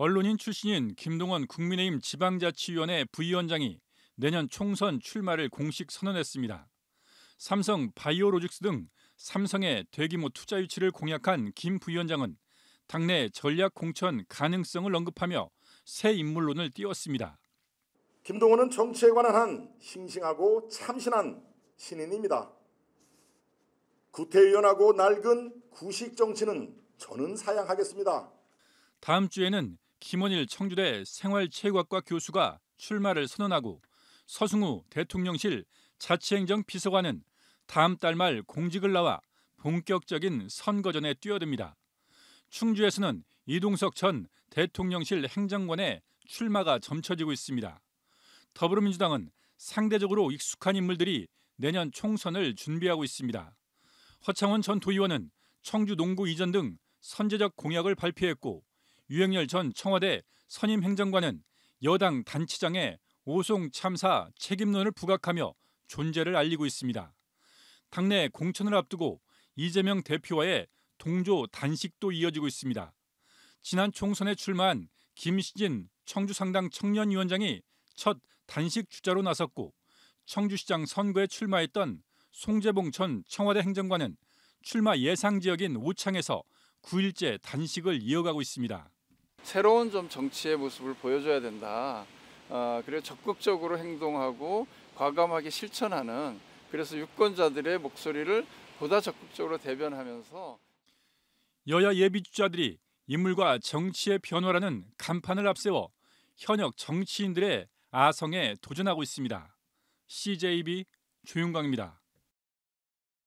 언론인 출신인 김동원 국민의힘 지방자치위원회 부위원장이 내년 총선 출마를 공식 선언했습니다. 삼성 바이오로직스 등 삼성의 대규모 투자 유치를 공약한 김 부위원장은 당내 전략 공천 가능성을 언급하며 새 인물론을 띄웠습니다. 김동원은 정치에 관한 한 싱싱하고 참신한 신인입니다. 구태의연하고 낡은 구식 정치는 저는 사양하겠습니다. 다음 주에는 김원일 청주대 생활체육학과 교수가 출마를 선언하고 서승우 대통령실 자치행정 비서관은 다음 달 말 공직을 나와 본격적인 선거전에 뛰어듭니다. 충주에서는 이동석 전 대통령실 행정관의 출마가 점쳐지고 있습니다. 더불어민주당은 상대적으로 익숙한 인물들이 내년 총선을 준비하고 있습니다. 허창원 전 도의원은 청주 농구 이전 등 선제적 공약을 발표했고 유영열 전 청와대 선임 행정관은 여당 단치장에 오송 참사 책임론을 부각하며 존재를 알리고 있습니다. 당내 공천을 앞두고 이재명 대표와의 동조 단식도 이어지고 있습니다. 지난 총선에 출마한 김시진 청주상당 청년위원장이 첫 단식 주자로 나섰고 청주시장 선거에 출마했던 송재봉 전 청와대 행정관은 출마 예상 지역인 오창에서 9일째 단식을 이어가고 있습니다. 새로운 좀 정치의 모습을 보여줘야 된다. 어, 그리고 적극적으로 행동하고 과감하게 실천하는 그래서 유권자들의 목소리를 보다 적극적으로 대변하면서 여야 예비주자들이 인물과 정치의 변화라는 간판을 앞세워 현역 정치인들의 아성에 도전하고 있습니다. CJB 조윤광입니다.